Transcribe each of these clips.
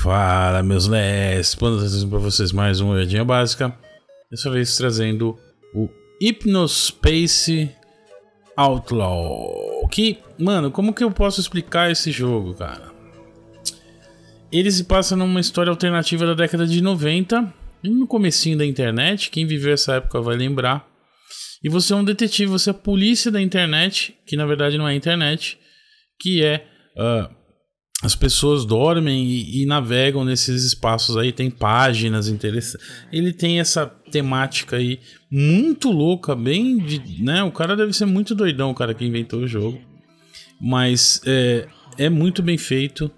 Fala meus nerds, mandando para vocês mais uma olhadinha básica, dessa vez trazendo o Hypnospace Outlaw, que, mano, como que eu posso explicar esse jogo, cara? Ele se passa numa história alternativa da década de 90, no comecinho da internet, quem viveu essa época vai lembrar, e você é um detetive, você é a polícia da internet, que na verdade não é internet, que é... Uh, as pessoas dormem e, e, navegam nesses espaços aí, tem páginas interessantes. Ele tem essa temática aí muito louca, bem de, né? O cara deve ser muito doidão, o cara que inventou o jogo. Mas é, é muito bem feito,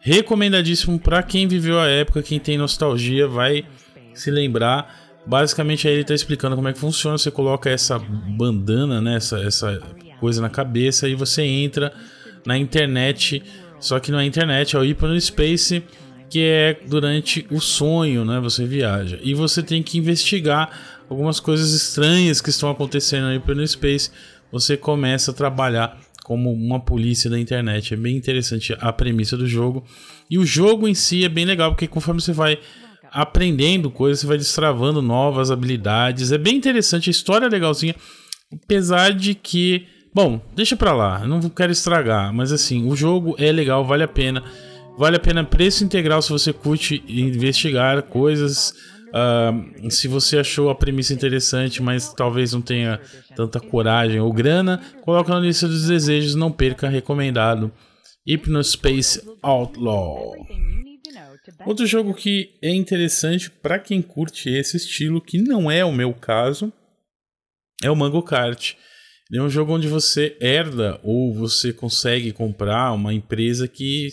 recomendadíssimo para quem viveu a época, quem tem nostalgia, vai se lembrar. Basicamente aí ele está explicando como é que funciona, você coloca essa bandana, né, essa, essa coisa na cabeça e você entra na internet só que não é internet, é o hiperspace, que é durante o sonho, né? Você viaja. E você tem que investigar algumas coisas estranhas que estão acontecendo aí pelo space. Você começa a trabalhar como uma polícia da internet. É bem interessante a premissa do jogo. E o jogo em si é bem legal, porque conforme você vai aprendendo coisas, você vai destravando novas habilidades. É bem interessante, a história é legalzinha. Apesar de que Bom, deixa pra lá, não quero estragar, mas assim, o jogo é legal, vale a pena. Vale a pena preço integral se você curte investigar coisas. Uh, se você achou a premissa interessante, mas talvez não tenha tanta coragem ou grana, coloca na lista dos desejos, não perca, recomendado. Hypnospace Outlaw. Outro jogo que é interessante para quem curte esse estilo, que não é o meu caso, é o Mango Kart é um jogo onde você herda ou você consegue comprar uma empresa que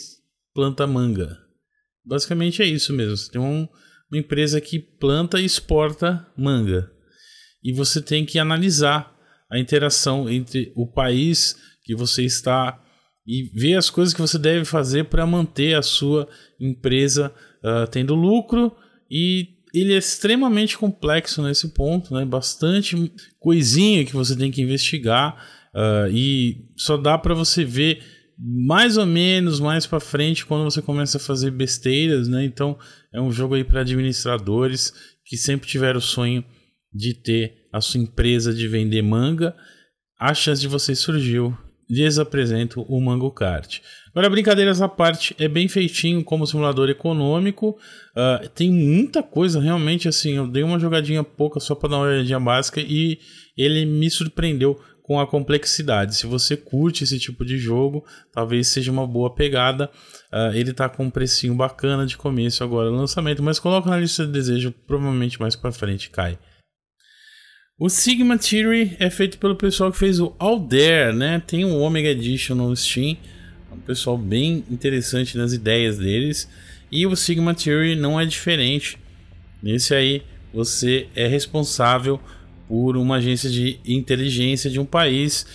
planta manga. Basicamente é isso mesmo. Você tem um, uma empresa que planta e exporta manga. E você tem que analisar a interação entre o país que você está e ver as coisas que você deve fazer para manter a sua empresa uh, tendo lucro e ele é extremamente complexo nesse ponto, né? Bastante coisinha que você tem que investigar uh, e só dá para você ver mais ou menos mais para frente quando você começa a fazer besteiras, né? Então é um jogo aí para administradores que sempre tiveram o sonho de ter a sua empresa de vender manga. A chance de você surgiu lhes apresento o Mango Kart. Agora, brincadeiras à parte, é bem feitinho como simulador econômico. Uh, tem muita coisa, realmente, assim, eu dei uma jogadinha pouca só para dar uma olhadinha básica e ele me surpreendeu com a complexidade. Se você curte esse tipo de jogo, talvez seja uma boa pegada. Uh, ele tá com um precinho bacana de começo agora no lançamento, mas coloca na lista de desejo, provavelmente mais para frente cai. O Sigma Theory é feito pelo pessoal que fez o Alder, né? Tem um Omega Edition no Steam. É um pessoal bem interessante nas ideias deles. E o Sigma Theory não é diferente. Nesse aí, você é responsável por uma agência de inteligência de um país.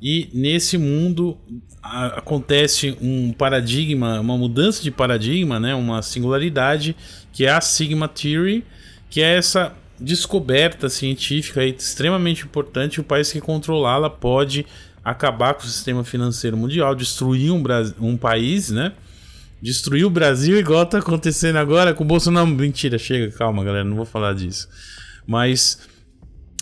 E nesse mundo a, acontece um paradigma, uma mudança de paradigma, né? uma singularidade, que é a Sigma Theory, que é essa descoberta científica extremamente importante, o país que controlá-la pode acabar com o sistema financeiro mundial, destruir um, brasil um país, né? Destruir o Brasil igual tá acontecendo agora com o Bolsonaro. Mentira, chega, calma, galera, não vou falar disso. Mas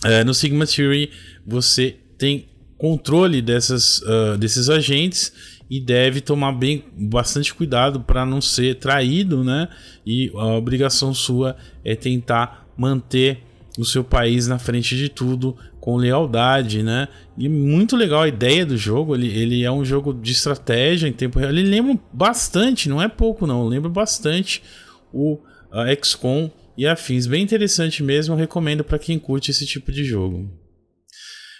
é, no Sigma Theory você tem controle dessas, uh, desses agentes e deve tomar bem bastante cuidado para não ser traído, né? E a obrigação sua é tentar manter o seu país na frente de tudo, com lealdade, né? E muito legal a ideia do jogo. Ele, ele é um jogo de estratégia em tempo real. Ele lembra bastante, não é pouco não, lembra bastante o uh, XCOM e afins. Bem interessante mesmo, recomendo para quem curte esse tipo de jogo.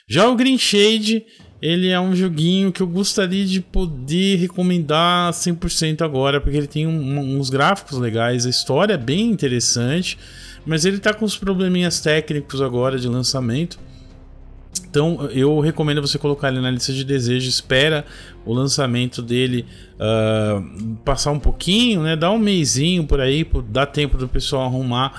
Já o Green Shade, ele é um joguinho que eu gostaria de poder recomendar 100% agora, porque ele tem um, uns gráficos legais, a história é bem interessante. Mas ele tá com os probleminhas técnicos agora de lançamento. Então eu recomendo você colocar ele na lista de desejos, espera o lançamento dele uh, passar um pouquinho, né? Dá um mêsinho por aí, dá tempo do pessoal arrumar,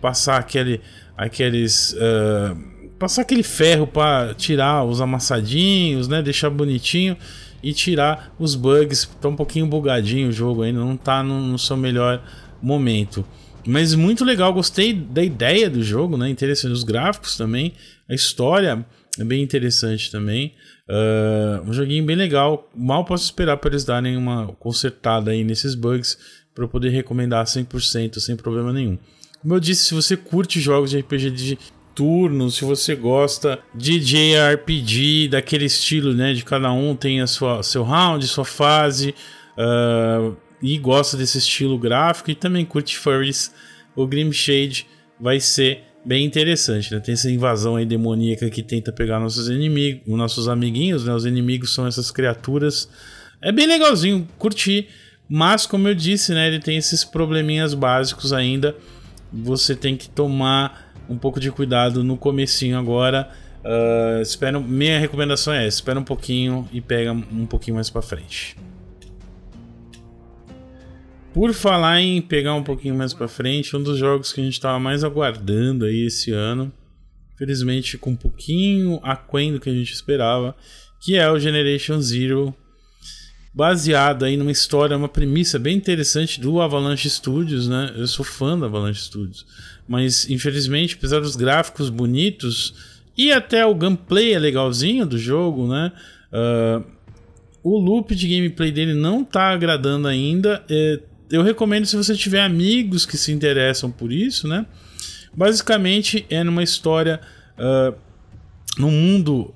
passar aquele, aqueles, uh, passar aquele ferro para tirar os amassadinhos, né? Deixar bonitinho e tirar os bugs. Tá um pouquinho bugadinho o jogo ainda, não tá no, no seu melhor momento. Mas muito legal, gostei da ideia do jogo, né? Interessante os gráficos também, a história é bem interessante também. Uh, um joguinho bem legal. Mal posso esperar para eles darem uma consertada aí nesses bugs para eu poder recomendar 100% sem problema nenhum. Como eu disse, se você curte jogos de RPG de turno, se você gosta de JRPG, daquele estilo, né, de cada um tem a sua seu round, sua fase, uh, e gosta desse estilo gráfico e também curte furries, o Grimshade vai ser bem interessante, né? Tem essa invasão aí demoníaca que tenta pegar nossos inimigos, nossos amiguinhos, né? Os inimigos são essas criaturas. É bem legalzinho, curti, mas como eu disse, né, ele tem esses probleminhas básicos ainda. Você tem que tomar um pouco de cuidado no comecinho agora. Uh, espero, minha recomendação é: espera um pouquinho e pega um pouquinho mais para frente. Por falar em pegar um pouquinho mais para frente, um dos jogos que a gente estava mais aguardando aí esse ano, infelizmente com um pouquinho aquém do que a gente esperava, que é o Generation Zero, baseado aí numa história, uma premissa bem interessante do Avalanche Studios, né? Eu sou fã do Avalanche Studios, mas infelizmente, apesar dos gráficos bonitos e até o gameplay é legalzinho do jogo, né? Uh, o loop de gameplay dele não tá agradando ainda. É, eu recomendo se você tiver amigos que se interessam por isso, né? Basicamente é numa história uh, num mundo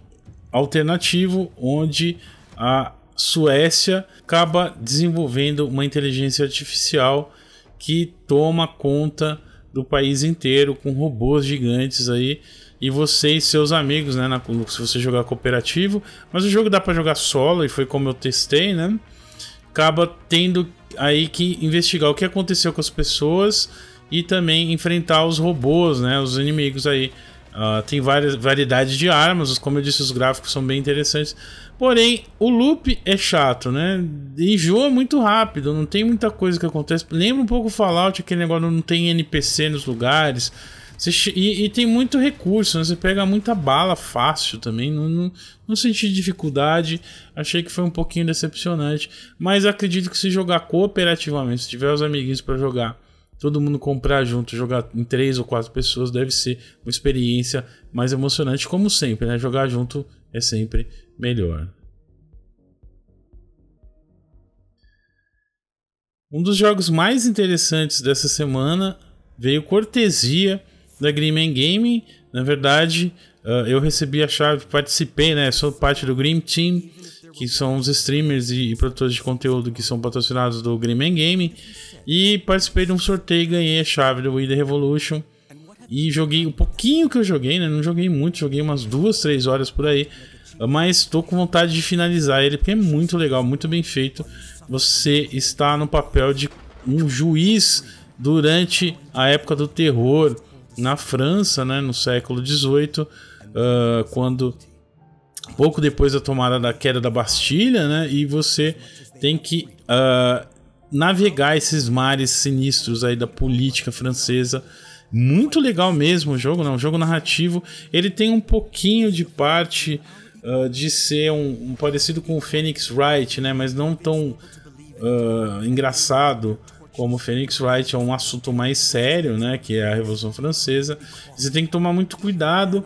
alternativo onde a Suécia acaba desenvolvendo uma inteligência artificial que toma conta do país inteiro com robôs gigantes aí e você e seus amigos, né? Na, se você jogar cooperativo, mas o jogo dá para jogar solo e foi como eu testei, né? acaba tendo aí que investigar o que aconteceu com as pessoas e também enfrentar os robôs, né, os inimigos aí. Uh, tem várias variedades de armas, como eu disse, os gráficos são bem interessantes. Porém, o loop é chato, né? Enjoa muito rápido, não tem muita coisa que acontece. Lembra um pouco o Fallout, aquele negócio não tem NPC nos lugares. E, e, tem muito recurso, né? Você pega muita bala fácil também. Não, não, não, senti dificuldade. Achei que foi um pouquinho decepcionante. Mas acredito que se jogar cooperativamente, se tiver os amiguinhos para jogar, todo mundo comprar junto, jogar em três ou quatro pessoas, deve ser uma experiência mais emocionante, como sempre, né? Jogar junto é sempre melhor. Um dos jogos mais interessantes dessa semana veio cortesia da Green Game. Na verdade, uh, eu recebi a chave, participei, né? Sou parte do Green Team, que são os streamers e, e produtores de conteúdo que são patrocinados do Green Game. E participei de um sorteio e ganhei a chave do Wii The Revolution. E joguei um pouquinho que eu joguei, né? Não joguei muito, joguei umas duas, três horas por aí. Ah, mas estou com vontade de finalizar ele, porque é muito legal, muito bem feito. Você está no papel de um juiz durante a época do terror na França, né, no século XVIII, uh, ah, quando pouco depois da tomada da queda da Bastilha, né, e você tem que uh, navegar esses mares sinistros aí da política francesa. Muito legal mesmo o jogo, né? Um jogo narrativo. Ele tem um pouquinho de parte uh, de ser um, um, parecido com o Phoenix Wright, né? Mas não tão uh, engraçado como Phoenix Wright é um assunto mais sério, né, que é a Revolução Francesa, você tem que tomar muito cuidado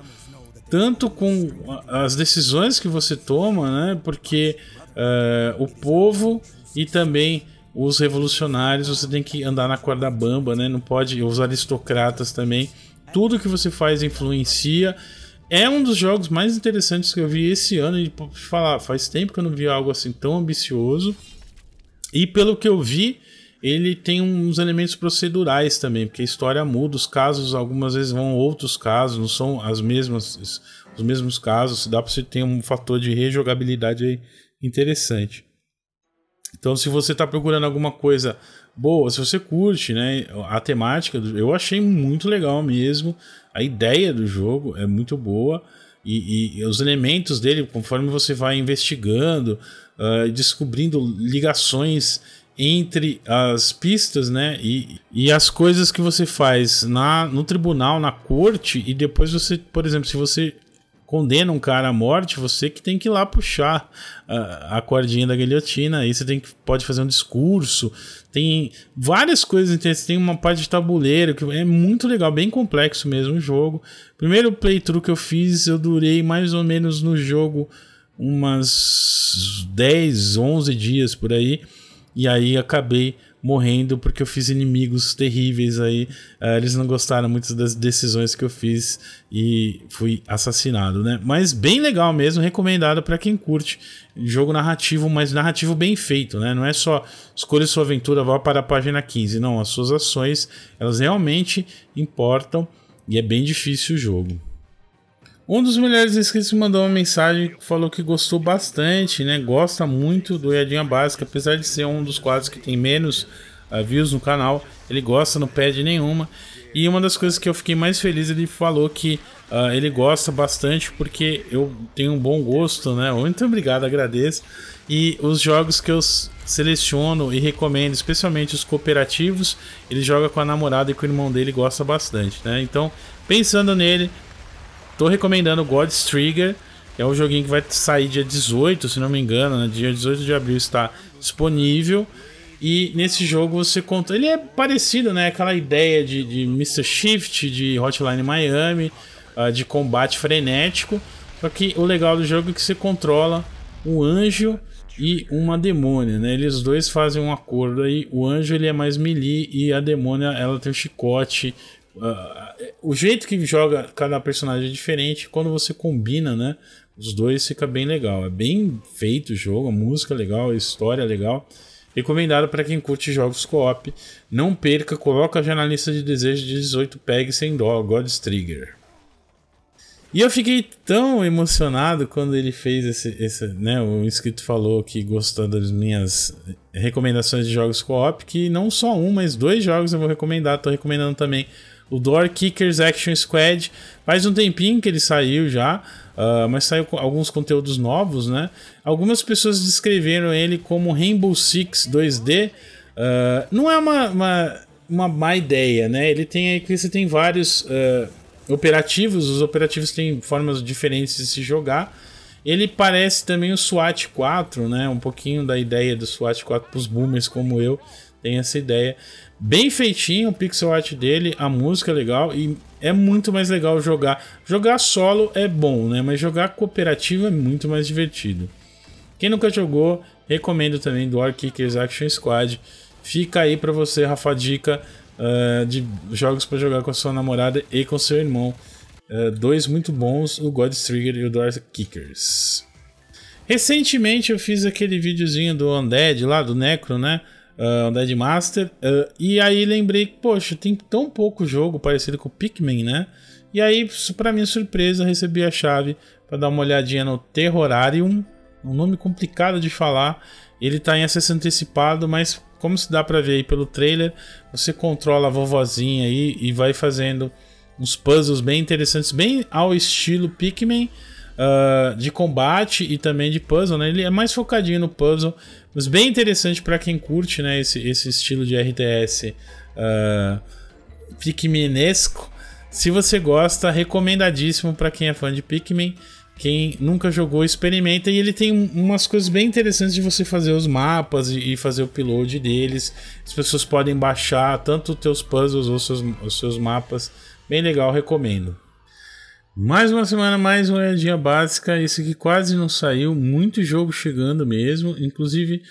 tanto com as decisões que você toma, né, porque uh, o povo e também os revolucionários, você tem que andar na corda bamba, né, não pode, os aristocratas também, tudo que você faz influencia. É um dos jogos mais interessantes que eu vi esse ano e falar, faz tempo que eu não vi algo assim tão ambicioso. E pelo que eu vi, ele tem uns elementos procedurais também, porque a história muda, os casos algumas vezes vão outros casos, não são as mesmas os mesmos casos, dá para você ter um fator de rejogabilidade interessante. Então, se você está procurando alguma coisa boa, se você curte, né, a temática, eu achei muito legal mesmo, a ideia do jogo é muito boa. E, e, os elementos dele, conforme você vai investigando, uh, descobrindo ligações entre as pistas, né? E, e as coisas que você faz na, no tribunal, na corte, e depois você, por exemplo, se você condena um cara à morte, você que tem que ir lá puxar a, a cordinha da guilhotina, aí você tem que pode fazer um discurso, tem várias coisas interessantes, tem uma parte de tabuleiro que é muito legal, bem complexo mesmo o jogo. Primeiro playthrough que eu fiz, eu durei mais ou menos no jogo umas 10, 11 dias por aí. E aí acabei morrendo porque eu fiz inimigos terríveis aí. Uh, eles não gostaram muito das decisões que eu fiz e fui assassinado, né? Mas bem legal mesmo, recomendado para quem curte jogo narrativo, mas narrativo bem feito, né? Não é só escolha sua aventura, vá para a página 15. Não, as suas ações, elas realmente importam e é bem difícil o jogo. Um dos melhores inscritos me mandou uma mensagem que falou que gostou bastante, né? Gosta muito do Iadinha Básica, apesar de ser um dos quadros que tem menos uh, views no canal. Ele gosta, não pede nenhuma. E uma das coisas que eu fiquei mais feliz, ele falou que uh, ele gosta bastante porque eu tenho um bom gosto, né? Muito obrigado, agradeço. E os jogos que eu seleciono e recomendo, especialmente os cooperativos, ele joga com a namorada e com o irmão dele gosta bastante, né? Então, pensando nele, Tô recomendando God's Trigger. É um joguinho que vai sair dia 18, se não me engano, né? Dia 18 de abril está disponível. E nesse jogo você conta. Ele é parecido, né? Aquela ideia de, de Mr. Shift, de Hotline Miami, uh, de combate frenético. Só que o legal do jogo é que você controla um anjo e uma demônia, né? Eles dois fazem um acordo aí. O anjo ele é mais melee e a demônia ela tem um chicote Uh, o jeito que joga cada personagem é diferente. Quando você combina, né? Os dois fica bem legal. É bem feito o jogo, a música é legal, a história é legal. Recomendado para quem curte jogos co-op. Não perca, coloca já na lista de desejos de 18 PEG sem dó, God's Trigger. E eu fiquei tão emocionado quando ele fez esse, esse né, o inscrito falou que gostou das minhas recomendações de jogos co-op, que não só um, mas dois jogos eu vou recomendar. Estou recomendando também o Door Kickers Action Squad. Faz um tempinho que ele saiu já, uh, mas saiu com alguns conteúdos novos, né? Algumas pessoas descreveram ele como Rainbow Six 2D. Uh, ah, não é uma, uma, uma má ideia, né? Ele tem aí que você tem vários uh, operativos, os operativos têm formas diferentes de se jogar. Ele parece também o SWAT 4, né? Um pouquinho da ideia do SWAT 4 para os boomers como eu, tem essa ideia. Bem feitinho o pixel art dele, a música é legal e é muito mais legal jogar. Jogar solo é bom, né? Mas jogar cooperativo é muito mais divertido. Quem nunca jogou, recomendo também do Kickers Action Squad. Fica aí para você, Rafa, dica uh, de jogos para jogar com a sua namorada e com seu irmão. Uh, dois muito bons, o God Trigger e o Door Kickers. Recentemente eu fiz aquele videozinho do Undead lá, do Necro, né? uh, ah, Dead Master. Uh, e aí lembrei que, poxa, tem tão pouco jogo parecido com o Pikmin, né? E aí, para minha surpresa, recebi a chave para dar uma olhadinha no Terrorarium. Um nome complicado de falar. Ele tá em acesso antecipado, mas como se dá para ver aí pelo trailer, você controla a vovozinha aí e vai fazendo uns puzzles bem interessantes, bem ao estilo Pikmin uh, de combate e também de puzzle, né? Ele é mais focadinho no puzzle, mas bem interessante para quem curte, né? Esse, esse estilo de RTS uh, ah, Pikminesco. Se você gosta, recomendadíssimo para quem é fã de Pikmin. Quem nunca jogou, experimenta. E ele tem umas coisas bem interessantes de você fazer os mapas e fazer o upload deles. As pessoas podem baixar tanto os teus puzzles ou os seus, os seus mapas. Bem legal, recomendo. Mais uma semana, mais uma olhadinha básica. Esse aqui quase não saiu, muito jogo chegando mesmo. Inclusive,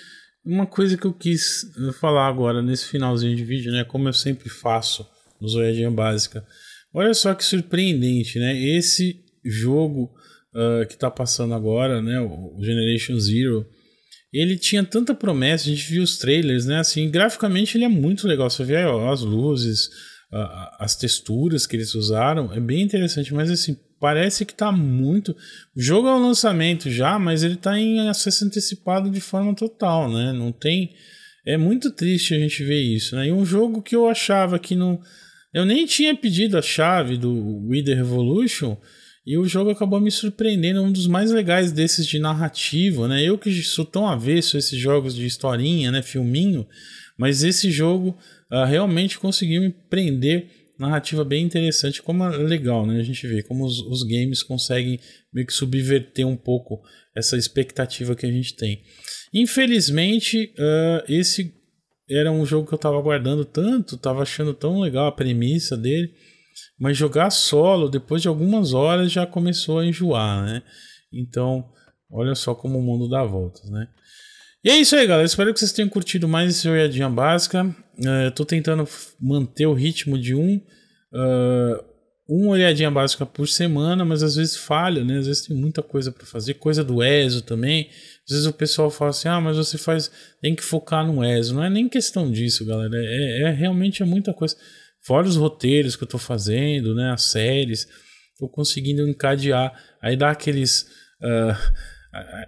uma coisa que eu quis eh, falar agora nesse finalzinho de vídeo, né? Como eu sempre faço nos olhadinha básica. Olha só que surpreendente, né? Esse jogo uh, que tá passando agora, né? O Generation Zero. Ele tinha tanta promessa, a gente viu os trailers, né? Assim, graficamente ele é muito legal. Você vê ó, as luzes, as texturas que eles usaram, é bem interessante, mas assim, parece que está muito. O jogo é um lançamento já, mas ele está em acesso antecipado de forma total, né? Não tem. É muito triste a gente ver isso, né? E um jogo que eu achava que não. Eu nem tinha pedido a chave do Wither Revolution e o jogo acabou me surpreendendo. Um dos mais legais desses de narrativa, né? Eu que sou tão avesso a esses jogos de historinha, né? Filminho, mas esse jogo uh, realmente conseguiu me prender narrativa bem interessante, como é legal, né? A gente vê como os, os, games conseguem meio que subverter um pouco essa expectativa que a gente tem. Infelizmente, uh, esse era um jogo que eu estava aguardando tanto, estava achando tão legal a premissa dele, mas jogar solo depois de algumas horas já começou a enjoar, né? Então, olha só como o mundo dá voltas, né? E é isso aí, galera. Espero que vocês tenham curtido mais esse Olhadinha Básica. Uh, tô tentando manter o ritmo de um. Uh, ah, uma olhadinha básica por semana, mas às vezes falha, né? Às vezes tem muita coisa para fazer, coisa do ESO também. Às vezes o pessoal fala assim: ah, mas você faz, tem que focar no ESO. Não é nem questão disso, galera. É, é realmente é muita coisa. Fora os roteiros que eu tô fazendo, né? As séries, tô conseguindo encadear. Aí dá aqueles. Uh,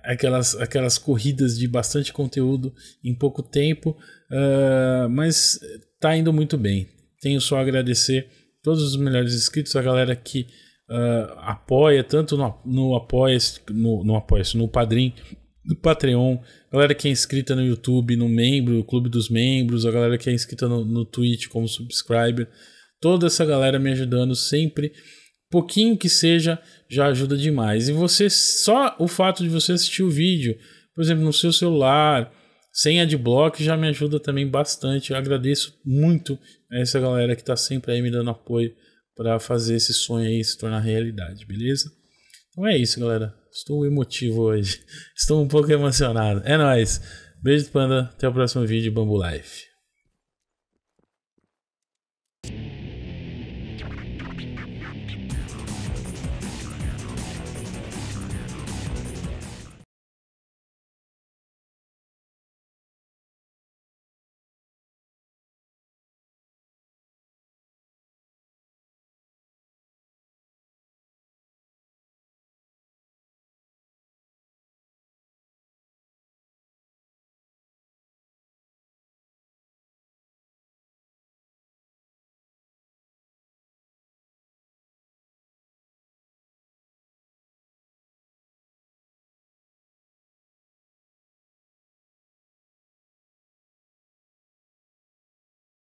aquelas, aquelas corridas de bastante conteúdo em pouco tempo, uh, mas tá indo muito bem. Tenho só a agradecer todos os melhores inscritos, a galera que uh, apoia, tanto no, no apoia no, no apoia no Padrim, no Patreon, a galera que é inscrita no YouTube, no membro, o Clube dos Membros, a galera que é inscrita no, no Twitch como subscriber, toda essa galera me ajudando sempre pouquinho que seja já ajuda demais. E você só o fato de você assistir o vídeo, por exemplo, no seu celular, sem adblock, já me ajuda também bastante. Eu agradeço muito essa galera que está sempre aí me dando apoio para fazer esse sonho aí se tornar realidade, beleza? Então é isso, galera. Estou emotivo hoje. Estou um pouco emocionado. É nós. Beijo, panda. Até o próximo vídeo, Bambu Life.